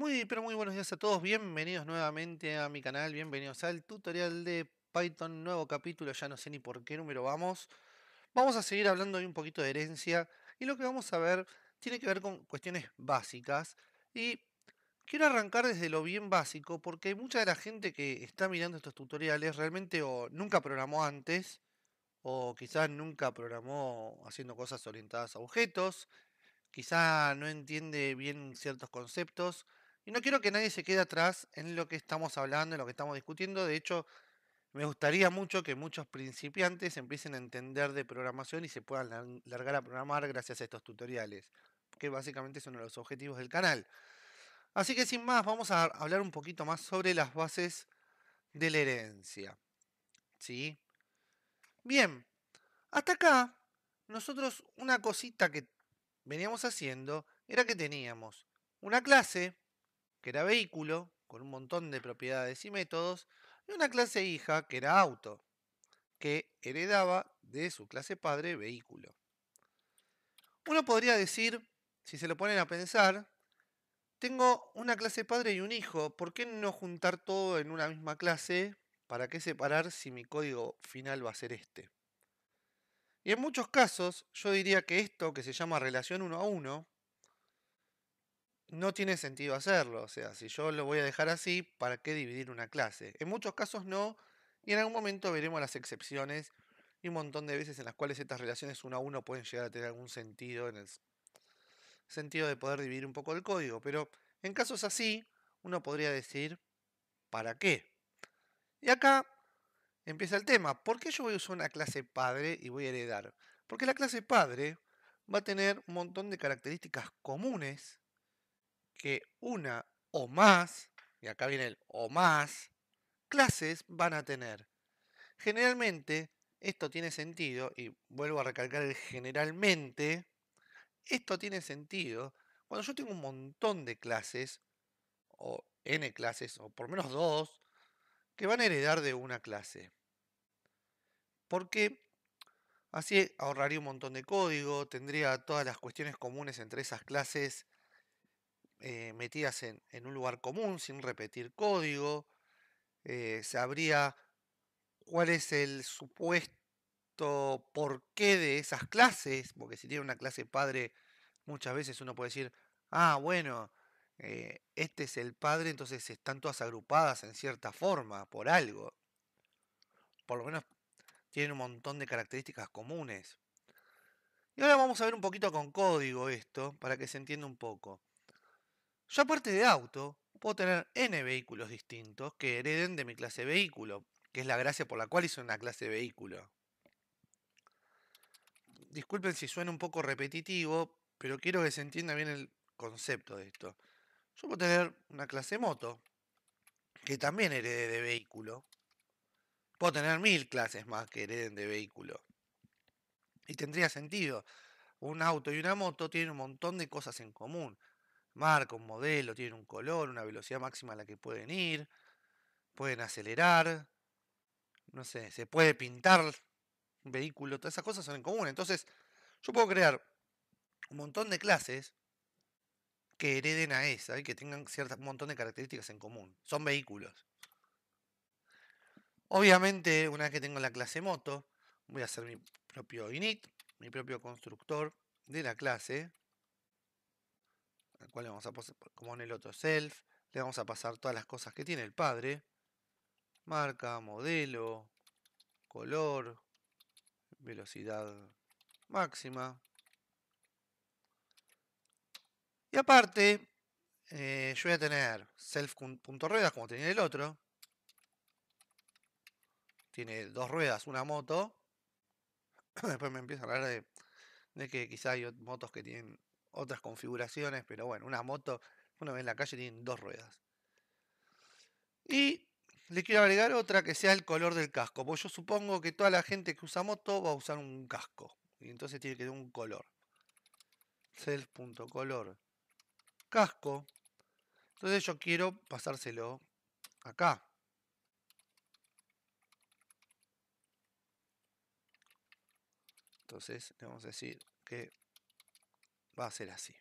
Muy, pero muy buenos días a todos. Bienvenidos nuevamente a mi canal. Bienvenidos al tutorial de Python. Nuevo capítulo. Ya no sé ni por qué número vamos. Vamos a seguir hablando hoy un poquito de herencia. Y lo que vamos a ver tiene que ver con cuestiones básicas. Y quiero arrancar desde lo bien básico. Porque mucha de la gente que está mirando estos tutoriales realmente o nunca programó antes. O quizás nunca programó haciendo cosas orientadas a objetos. Quizá no entiende bien ciertos conceptos y no quiero que nadie se quede atrás en lo que estamos hablando, en lo que estamos discutiendo. De hecho, me gustaría mucho que muchos principiantes empiecen a entender de programación y se puedan largar a programar gracias a estos tutoriales, que básicamente es uno de los objetivos del canal. Así que sin más, vamos a hablar un poquito más sobre las bases de la herencia. ¿Sí? Bien, hasta acá, nosotros una cosita que veníamos haciendo era que teníamos una clase que era vehículo, con un montón de propiedades y métodos, y una clase hija, que era auto, que heredaba de su clase padre vehículo. Uno podría decir, si se lo ponen a pensar, tengo una clase padre y un hijo, ¿por qué no juntar todo en una misma clase? ¿Para qué separar si mi código final va a ser este? Y en muchos casos yo diría que esto que se llama relación uno a uno no tiene sentido hacerlo. O sea, si yo lo voy a dejar así, ¿para qué dividir una clase? En muchos casos no, y en algún momento veremos las excepciones y un montón de veces en las cuales estas relaciones uno a uno pueden llegar a tener algún sentido en el sentido de poder dividir un poco el código. Pero en casos así, uno podría decir, ¿para qué? Y acá empieza el tema. ¿Por qué yo voy a usar una clase padre y voy a heredar? Porque la clase padre va a tener un montón de características comunes que una o más, y acá viene el o más, clases van a tener. Generalmente, esto tiene sentido, y vuelvo a recalcar el generalmente, esto tiene sentido cuando yo tengo un montón de clases, o n clases, o por menos dos, que van a heredar de una clase. Porque así ahorraría un montón de código, tendría todas las cuestiones comunes entre esas clases eh, metidas en, un lugar común, sin repetir código. Eh, sabría cuál es el supuesto qué de esas clases, porque si tiene una clase padre, muchas veces uno puede decir, ah, bueno, eh, este es el padre, entonces están todas agrupadas en cierta forma, por algo. Por lo menos tienen un montón de características comunes. Y ahora vamos a ver un poquito con código esto, para que se entienda un poco. Yo aparte de auto, puedo tener n vehículos distintos que hereden de mi clase vehículo, que es la gracia por la cual hice una clase vehículo. Disculpen si suena un poco repetitivo, pero quiero que se entienda bien el concepto de esto. Yo puedo tener una clase moto, que también herede de vehículo. Puedo tener mil clases más que hereden de vehículo. Y tendría sentido. Un auto y una moto tienen un montón de cosas en común marca, un modelo, tienen un color, una velocidad máxima a la que pueden ir, pueden acelerar, no sé, se puede pintar un vehículo, todas esas cosas son en común. Entonces, yo puedo crear un montón de clases que hereden a esa y que tengan un montón de características en común. Son vehículos. Obviamente, una vez que tengo la clase moto, voy a hacer mi propio init, mi propio constructor de la clase, vamos a pasar, como en el otro self, le vamos a pasar todas las cosas que tiene el padre. Marca, modelo, color, velocidad máxima. Y aparte, eh, yo voy a tener self.ruedas como tenía el otro. Tiene dos ruedas, una moto. Después me empieza a hablar de que quizá hay motos que tienen otras configuraciones, pero bueno, una moto, una vez en la calle tienen dos ruedas. Y le quiero agregar otra que sea el color del casco, porque yo supongo que toda la gente que usa moto va a usar un casco, y entonces tiene que tener un color. Self.color casco. Entonces yo quiero pasárselo acá. Entonces le vamos a decir que va a ser así.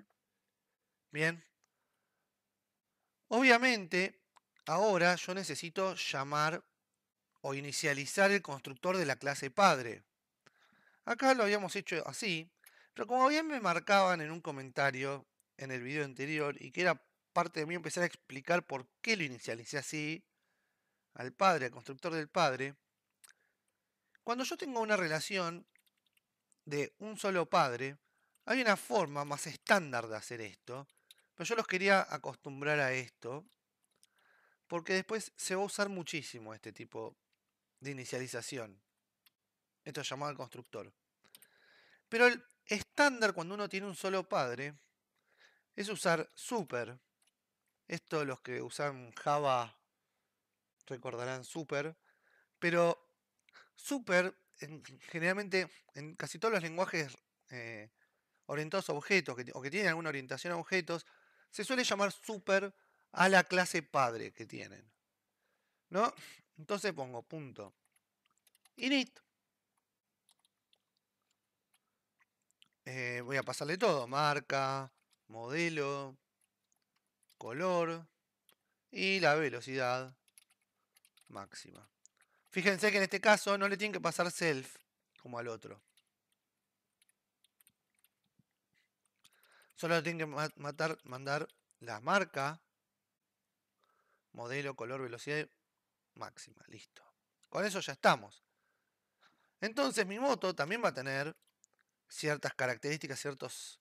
Bien. Obviamente, ahora yo necesito llamar o inicializar el constructor de la clase padre. Acá lo habíamos hecho así, pero como bien me marcaban en un comentario en el video anterior y que era parte de mí empezar a explicar por qué lo inicialicé así al padre, al constructor del padre, cuando yo tengo una relación de un solo padre, hay una forma más estándar de hacer esto, pero yo los quería acostumbrar a esto, porque después se va a usar muchísimo este tipo de inicialización. Esto es llamado constructor. Pero el estándar cuando uno tiene un solo padre es usar super. Esto los que usan Java recordarán super. Pero super generalmente en casi todos los lenguajes eh, orientados a objetos o que tienen alguna orientación a objetos, se suele llamar super a la clase padre que tienen. ¿No? Entonces pongo punto init. Eh, voy a pasarle todo, marca, modelo, color y la velocidad máxima. Fíjense que en este caso no le tienen que pasar self como al otro. Solo tienen que mandar la marca, modelo, color, velocidad máxima. Listo. Con eso ya estamos. Entonces mi moto también va a tener ciertas características, ciertos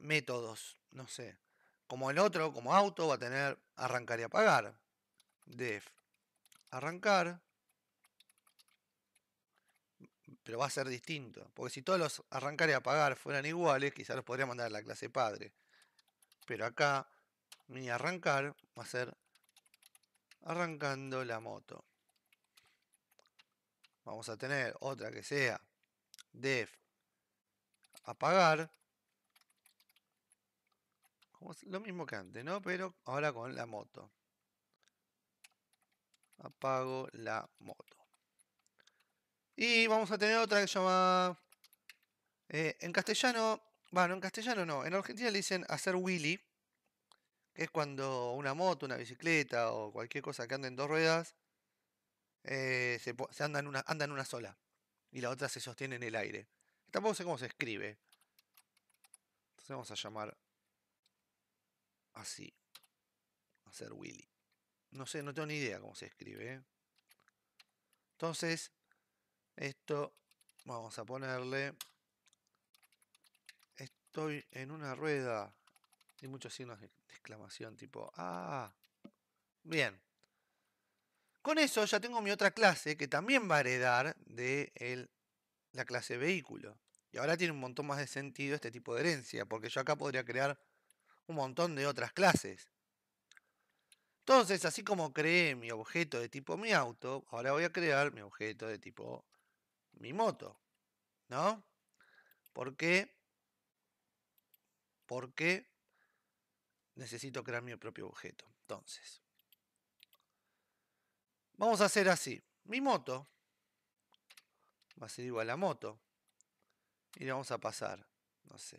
métodos. No sé. Como el otro, como auto, va a tener arrancar y apagar. Def. Arrancar pero va a ser distinto. Porque si todos los arrancar y apagar fueran iguales, quizás los podría mandar a la clase padre. Pero acá, mi arrancar va a ser arrancando la moto. Vamos a tener otra que sea def apagar. lo mismo que antes, ¿no? Pero ahora con la moto. Apago la moto. Y vamos a tener otra que se llama... Eh, en castellano, bueno, en castellano no, en Argentina le dicen hacer Willy que es cuando una moto, una bicicleta o cualquier cosa que anda en dos ruedas, eh, se, se anda, en una, anda una sola y la otra se sostiene en el aire. Tampoco sé cómo se escribe. Entonces vamos a llamar así. Hacer Willy. No sé, no tengo ni idea cómo se escribe. ¿eh? Entonces, esto vamos a ponerle. Estoy en una rueda. Y muchos signos de exclamación tipo, ah, bien. Con eso ya tengo mi otra clase que también va a heredar de el, la clase vehículo. Y ahora tiene un montón más de sentido este tipo de herencia, porque yo acá podría crear un montón de otras clases. Entonces, así como creé mi objeto de tipo mi auto, ahora voy a crear mi objeto de tipo mi moto, ¿no? ¿Por qué? Porque necesito crear mi propio objeto. Entonces, vamos a hacer así. Mi moto va a ser igual a moto. Y le vamos a pasar, no sé,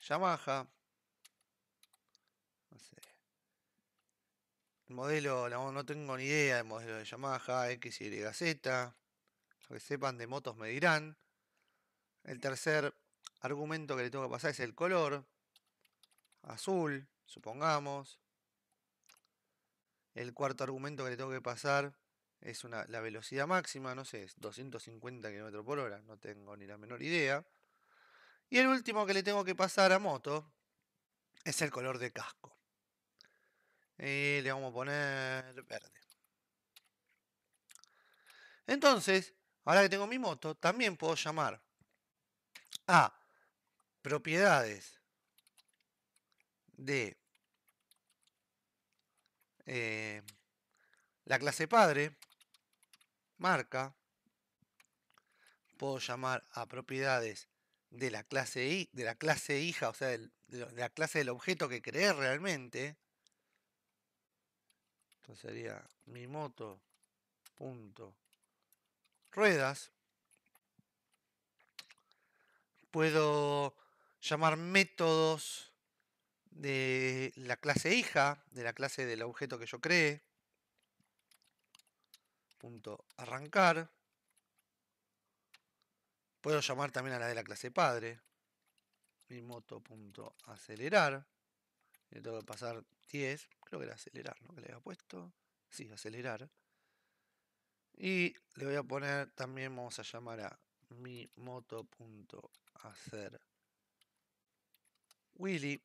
Yamaha. No sé. El modelo, no, no tengo ni idea del modelo de Yamaha, XYZ. Lo que sepan de motos me dirán. El tercer argumento que le tengo que pasar es el color. Azul, supongamos. El cuarto argumento que le tengo que pasar es la velocidad máxima, no sé, es 250 km por hora, no tengo ni la menor idea. Y el último que le tengo que pasar a moto es el color de casco. Y le vamos a poner verde. Entonces, Ahora que tengo mi moto, también puedo llamar a propiedades de eh, la clase padre, marca, puedo llamar a propiedades de la clase, de la clase hija, o sea, de la clase del objeto que creé realmente. Entonces sería mi moto punto ruedas, puedo llamar métodos de la clase hija, de la clase del objeto que yo cree. Punto arrancar. Puedo llamar también a la de la clase padre. Mi moto punto acelerar. Le tengo que pasar 10. Creo que era acelerar, ¿no? Que le había puesto. Sí, acelerar. Y le voy a poner, también vamos a llamar a mi moto.hacer Willy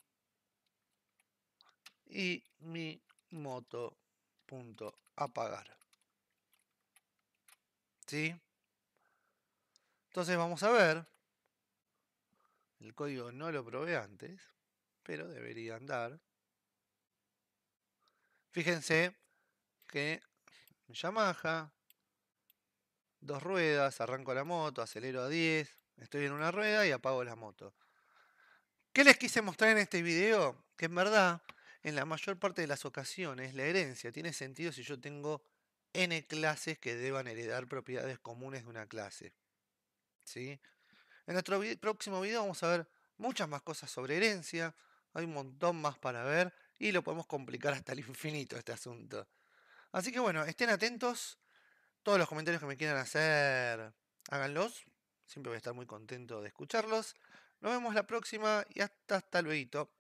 y mi moto.apagar. ¿Sí? Entonces vamos a ver. El código no lo probé antes, pero debería andar. Fíjense que Yamaha dos ruedas, arranco la moto, acelero a 10, estoy en una rueda y apago la moto. ¿Qué les quise mostrar en este video? Que en verdad, en la mayor parte de las ocasiones, la herencia tiene sentido si yo tengo n clases que deban heredar propiedades comunes de una clase. ¿Sí? En nuestro próximo video vamos a ver muchas más cosas sobre herencia, hay un montón más para ver y lo podemos complicar hasta el infinito este asunto. Así que bueno, estén atentos. Todos los comentarios que me quieran hacer, háganlos. Siempre voy a estar muy contento de escucharlos. Nos vemos la próxima y hasta, hasta luego.